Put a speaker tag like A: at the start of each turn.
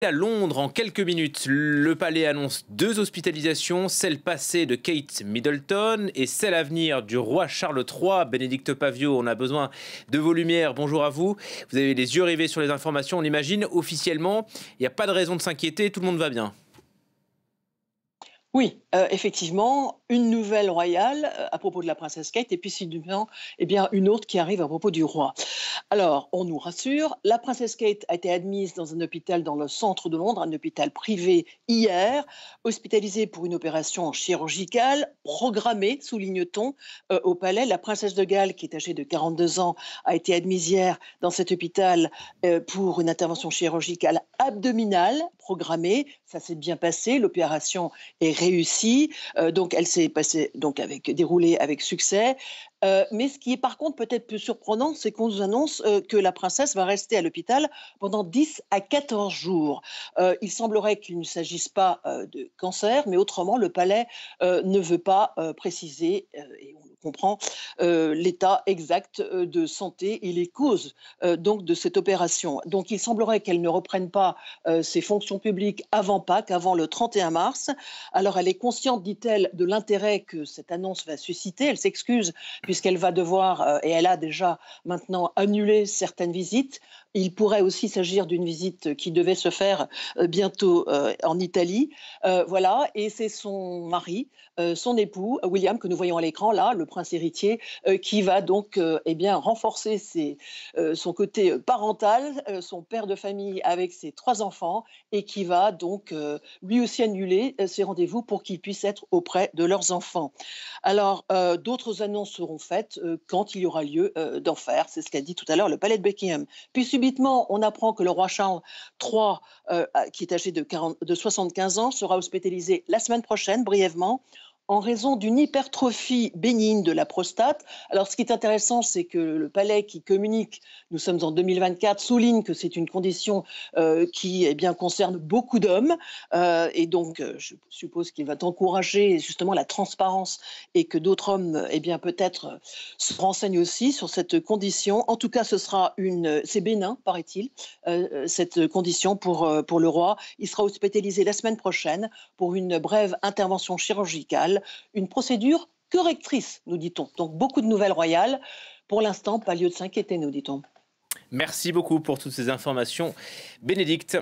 A: À Londres, en quelques minutes, le palais annonce deux hospitalisations, celle passée de Kate Middleton et celle à venir du roi Charles III. Bénédicte Pavio, on a besoin de vos lumières. Bonjour à vous. Vous avez les yeux rivés sur les informations, on imagine Officiellement, il n'y a pas de raison de s'inquiéter, tout le monde va bien.
B: Oui, euh, effectivement, une nouvelle royale euh, à propos de la princesse Kate, et puis sinon, eh bien une autre qui arrive à propos du roi. Alors, on nous rassure, la princesse Kate a été admise dans un hôpital dans le centre de Londres, un hôpital privé hier, hospitalisée pour une opération chirurgicale programmée, souligne-t-on, euh, au palais. La princesse de Galles, qui est âgée de 42 ans, a été admise hier dans cet hôpital euh, pour une intervention chirurgicale abdominale programmée. Ça s'est bien passé, l'opération est réussie, euh, donc elle s'est passée donc avec déroulée avec succès. Euh, mais ce qui est par contre peut-être plus surprenant, c'est qu'on nous annonce euh, que la princesse va rester à l'hôpital pendant 10 à 14 jours. Euh, il semblerait qu'il ne s'agisse pas de cancer, mais autrement, le palais ne veut pas préciser, et comprend euh, l'état exact euh, de santé et les causes euh, donc de cette opération. Donc il semblerait qu'elle ne reprenne pas ses fonctions publiques avant Pâques, avant le 31 mars. Alors elle est consciente, dit-elle, de l'intérêt que cette annonce va susciter. Elle s'excuse puisqu'elle va devoir, et elle a déjà maintenant annulé certaines visites. Il pourrait aussi s'agir d'une visite qui devait se faire bientôt en Italie. voilà, et c'est son mari, son époux, William, que nous voyons à l'écran là, le prince héritier, euh, qui va donc euh, eh bien, renforcer euh, son côté parental, son père de famille avec ses trois enfants, et qui va donc lui aussi annuler ses rendez-vous pour qu'il puisse être auprès de leurs enfants. Alors, d'autres annonces seront faites quand il y aura lieu d'en faire, c'est ce qu'a dit tout à l'heure le palais de Buckingham. Puis subitement, on apprend que le roi Charles III, qui est âgé de, 40, de 75 ans, sera hospitalisé la semaine prochaine, brièvement, en raison d'une hypertrophie bénigne de la prostate. Alors, ce qui est intéressant, c'est que le palais qui communique, nous sommes en 2024, souligne que c'est une condition euh, qui eh bien, concerne beaucoup d'hommes. Euh, et donc, euh, je suppose qu'il va encourager justement la transparence et que d'autres hommes, eh bien, peut-être, se renseignent aussi sur cette condition. En tout cas, ce sera une. C'est bénin, paraît-il, cette condition pour, pour le roi. Il sera hospitalisé la semaine prochaine pour une brève intervention chirurgicale une procédure correctrice, nous dit-on. Donc beaucoup de nouvelles royales. Pour l'instant, pas lieu de s'inquiéter, nous dit-on.
A: Merci beaucoup pour toutes ces informations, Bénédicte.